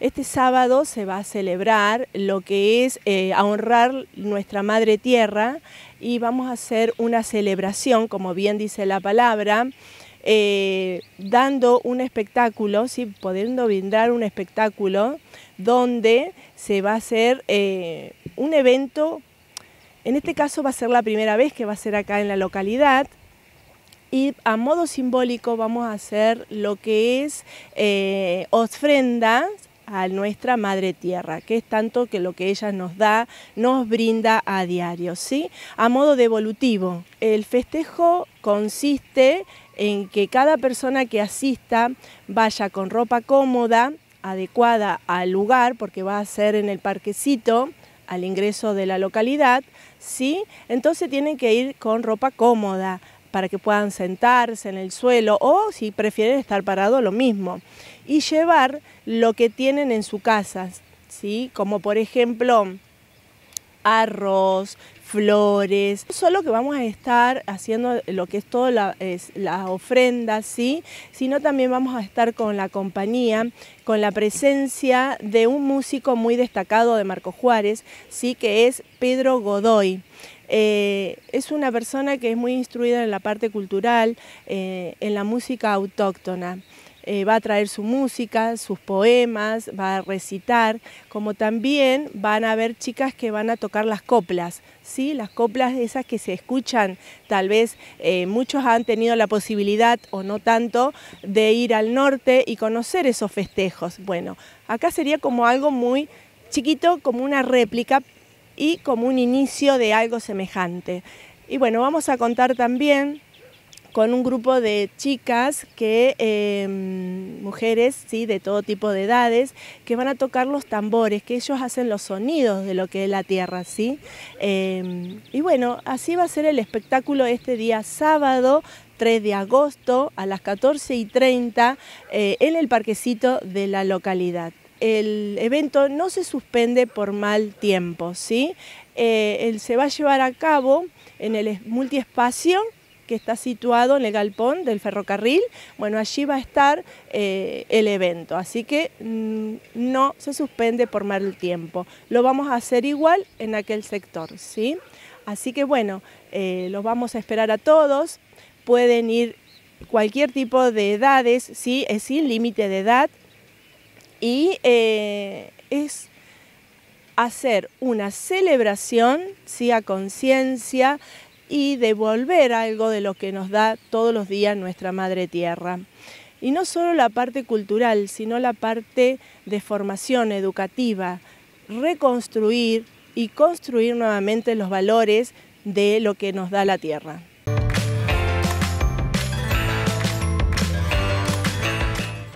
Este sábado se va a celebrar lo que es a eh, honrar nuestra Madre Tierra y vamos a hacer una celebración, como bien dice la palabra, eh, dando un espectáculo, ¿sí? pudiendo brindar un espectáculo donde se va a hacer eh, un evento, en este caso va a ser la primera vez que va a ser acá en la localidad, y a modo simbólico vamos a hacer lo que es eh, ofrendas a nuestra Madre Tierra, que es tanto que lo que ella nos da, nos brinda a diario, ¿sí? A modo devolutivo, el festejo consiste en que cada persona que asista vaya con ropa cómoda, adecuada al lugar, porque va a ser en el parquecito, al ingreso de la localidad, ¿sí? Entonces tienen que ir con ropa cómoda, para que puedan sentarse en el suelo o si prefieren estar parados, lo mismo. Y llevar lo que tienen en su casa, ¿sí? Como por ejemplo arroz, flores. Solo que vamos a estar haciendo lo que es toda la, ofrendas, ofrenda, ¿sí? sino también vamos a estar con la compañía, con la presencia de un músico muy destacado de Marco Juárez, ¿sí? que es Pedro Godoy. Eh, es una persona que es muy instruida en la parte cultural, eh, en la música autóctona. Eh, va a traer su música, sus poemas, va a recitar, como también van a haber chicas que van a tocar las coplas, ¿sí? las coplas esas que se escuchan, tal vez eh, muchos han tenido la posibilidad o no tanto de ir al norte y conocer esos festejos. Bueno, acá sería como algo muy chiquito, como una réplica y como un inicio de algo semejante. Y bueno, vamos a contar también con un grupo de chicas, que, em, mujeres ¿sí? de todo tipo de edades, que van a tocar los tambores, que ellos hacen los sonidos de lo que es la tierra. ¿sí? Em, y bueno, así va a ser el espectáculo este día sábado 3 de agosto a las 14 y 30 eh, en el parquecito de la localidad. El evento no se suspende por mal tiempo, ¿sí? Eh, él se va a llevar a cabo en el multiespacio que está situado en el galpón del ferrocarril. Bueno, allí va a estar eh, el evento, así que mm, no se suspende por mal tiempo. Lo vamos a hacer igual en aquel sector, ¿sí? Así que bueno, eh, los vamos a esperar a todos. Pueden ir cualquier tipo de edades, ¿sí? Es sin límite de edad. Y eh, es hacer una celebración, ¿sí? A conciencia, y devolver algo de lo que nos da todos los días nuestra madre tierra. Y no solo la parte cultural, sino la parte de formación educativa, reconstruir y construir nuevamente los valores de lo que nos da la tierra.